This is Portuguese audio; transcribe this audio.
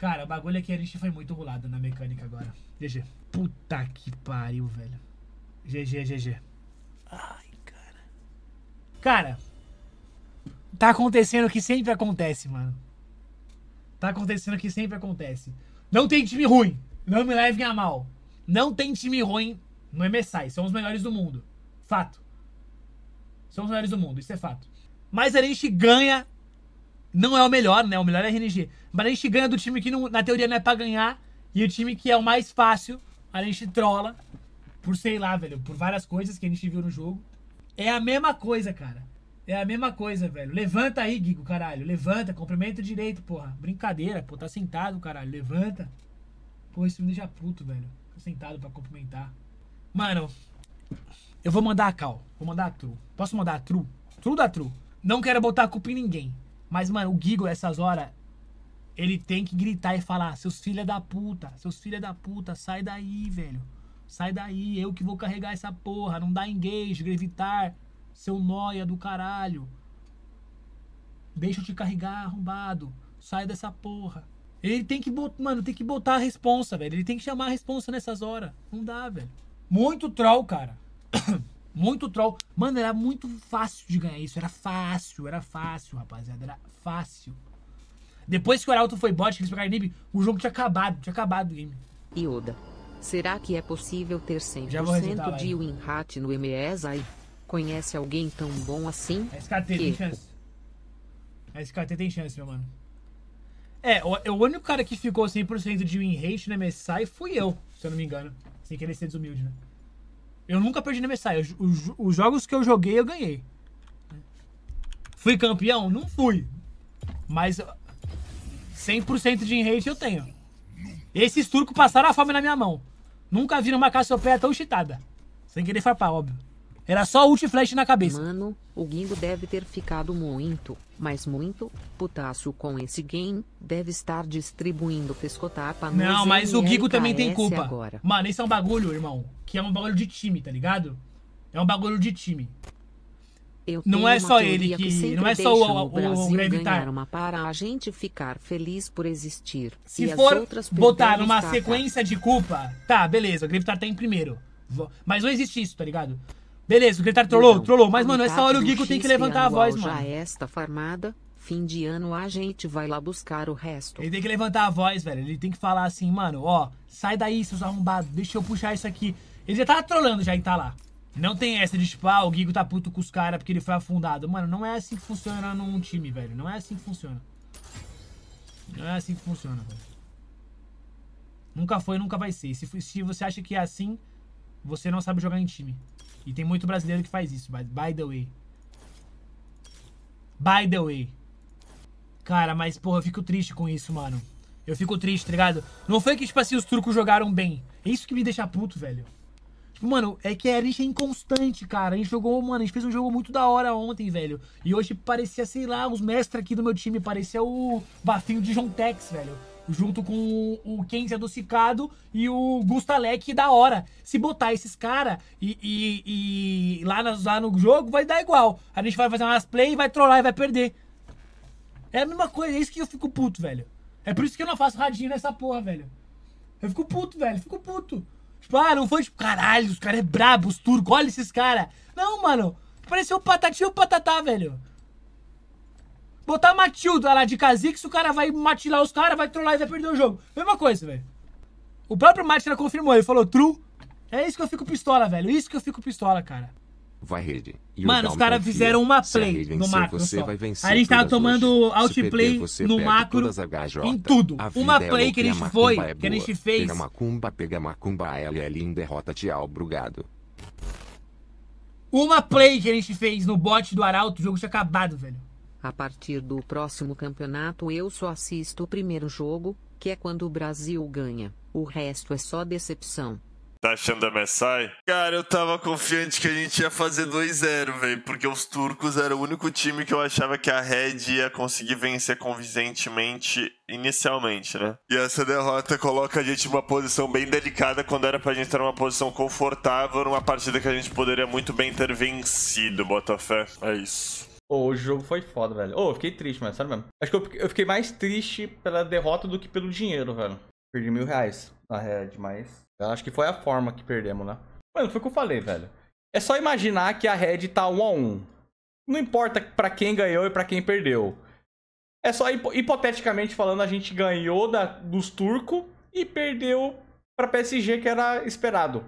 Cara, o bagulho é que a gente foi muito rolado na mecânica agora. GG. Puta que pariu, velho. GG, GG. Ai, cara. Cara, tá acontecendo o que sempre acontece, mano. Tá acontecendo o que sempre acontece. Não tem time ruim. Não me levem a mal. Não tem time ruim no MSI. São os melhores do mundo. Fato. São os melhores do mundo, isso é fato. Mas a gente ganha não é o melhor, né? O melhor é a RNG. Mas a gente ganha do time que, não, na teoria, não é pra ganhar. E o time que é o mais fácil, a gente trola. Por sei lá, velho. Por várias coisas que a gente viu no jogo. É a mesma coisa, cara. É a mesma coisa, velho. Levanta aí, Guigo, caralho. Levanta, cumprimento direito, porra. Brincadeira, pô. Tá sentado, caralho. Levanta. Pô, isso me deixa puto, velho. Tô sentado pra cumprimentar. Mano, eu vou mandar a Cal. Vou mandar a Tru. Posso mandar a Tru? Tru da Tru. Não quero botar a culpa em ninguém. Mas, mano, o Gigo, essas horas, ele tem que gritar e falar: seus filha da puta, seus filha da puta, sai daí, velho. Sai daí, eu que vou carregar essa porra. Não dá engage, grevitar, seu noia do caralho. Deixa eu te carregar, arrombado. Sai dessa porra. Ele tem que botar, mano, tem que botar a responsa, velho. Ele tem que chamar a responsa nessas horas. Não dá, velho. Muito troll, cara. Muito troll. Mano, era muito fácil de ganhar isso. Era fácil, era fácil, rapaziada. Era fácil. Depois que o Arauto foi bot, que eles pegaram nib, o jogo tinha acabado. Tinha acabado o game. Ioda. Será que é possível ter 100% de win rate no MSI? Conhece alguém tão bom assim? SKT que... tem chance. SKT tem chance, meu mano. É, o, é o único cara que ficou 100% de win rate no MSI fui eu, se eu não me engano. Sem querer ser desumilde, né? Eu nunca perdi na MSI. Os, os, jogos que eu joguei, eu ganhei. Fui campeão? Não fui. Mas 100% de rate eu tenho. Esses turcos passaram a fome na minha mão. Nunca vi uma cassiopeia tão cheatada. Sem querer farpar, óbvio. Era só ult flash na cabeça. Mano, o Guindo deve ter ficado muito, mas muito, putaço com esse game. Deve estar distribuindo pescotapa no Não, mas o Guigo também tem culpa. Agora. Mano, isso é um bagulho, irmão. Que é um bagulho de time, tá ligado? É um bagulho de time. Eu não é só ele que, que não é só o, o, Brasil o Gravitar. Uma para a gente ficar feliz por existir. Se for botar numa sequência de culpa, tá, beleza, o Gravitar tá em primeiro. Mas não existe isso, tá ligado? Beleza, o Gritário trollou, então, trollou. Mas, mano, essa é hora o Gico tem que levantar a voz, já mano. Já é esta farmada, fim de ano a gente vai lá buscar o resto. Ele tem que levantar a voz, velho. Ele tem que falar assim, mano, ó, sai daí, seus arrombados, deixa eu puxar isso aqui. Ele já tava tá trollando já em tá lá. Não tem essa de tipo, ah, o Gigo tá puto com os caras porque ele foi afundado. Mano, não é assim que funciona num time, velho. Não é assim que funciona. Não é assim que funciona, velho. Nunca foi, nunca vai ser. Se, se você acha que é assim, você não sabe jogar em time. E tem muito brasileiro que faz isso, mas by the way. By the way. Cara, mas porra, eu fico triste com isso, mano. Eu fico triste, tá ligado? Não foi que, tipo assim, os turcos jogaram bem. É isso que me deixa puto, velho. Tipo, mano, é que a gente é inconstante, cara. A gente jogou, mano, a gente fez um jogo muito da hora ontem, velho. E hoje parecia, sei lá, os mestres aqui do meu time. Parecia o Bafinho de Jontex, velho junto com o Kenzie Adocicado e o Gustalec da hora. Se botar esses caras e, e, e lá, lá, no jogo, vai dar igual. A gente vai fazer umas play, e vai trollar e vai perder. É a mesma coisa, é isso que eu fico puto, velho. É por isso que eu não faço radinho nessa porra, velho. Eu fico puto, velho, fico puto. Tipo, ah, não foi tipo, caralho, os caras é brabo, os turcos, olha esses caras. Não, mano, pareceu o patatinho e o patatá, velho. Botar Matilda lá de Kha'Zix, o cara vai matilar os caras, vai trollar e vai perder o jogo. Mesma coisa, velho. O próprio já confirmou, ele falou true. É isso que eu fico pistola, velho. Isso que eu fico pistola, cara. Vai rede. Mano, os caras fizeram uma play no macro você só. Vai vencer a gente tava tomando outplay no macro em tudo. Uma é play né? é que a gente foi, que a gente fez. Pega macumba, pega macumba, LL derrota, tial, brugado. Uma play que a gente fez no bot do Arauto, o jogo tinha acabado, velho. A partir do próximo campeonato eu só assisto o primeiro jogo, que é quando o Brasil ganha. O resto é só decepção. Tá achando a Messai? Cara, eu tava confiante que a gente ia fazer 2-0, velho, porque os turcos era o único time que eu achava que a Red ia conseguir vencer convincentemente inicialmente, né? E essa derrota coloca a gente numa posição bem delicada quando era pra gente estar numa posição confortável numa partida que a gente poderia muito bem ter vencido, Botafé. É isso. Pô, o jogo foi foda, velho. Ô, oh, eu fiquei triste, mas sério mesmo. Acho que eu, fiquei mais triste pela derrota do que pelo dinheiro, velho. Perdi mil reais. Na Red demais. Eu acho que foi a forma que perdemos, né? Mano, foi o que eu falei, velho. É só imaginar que a Red tá 1 a 1 Não importa pra quem ganhou e pra quem perdeu. É só, hipoteticamente falando, a gente ganhou da, dos turcos e perdeu pra PSG, que era esperado.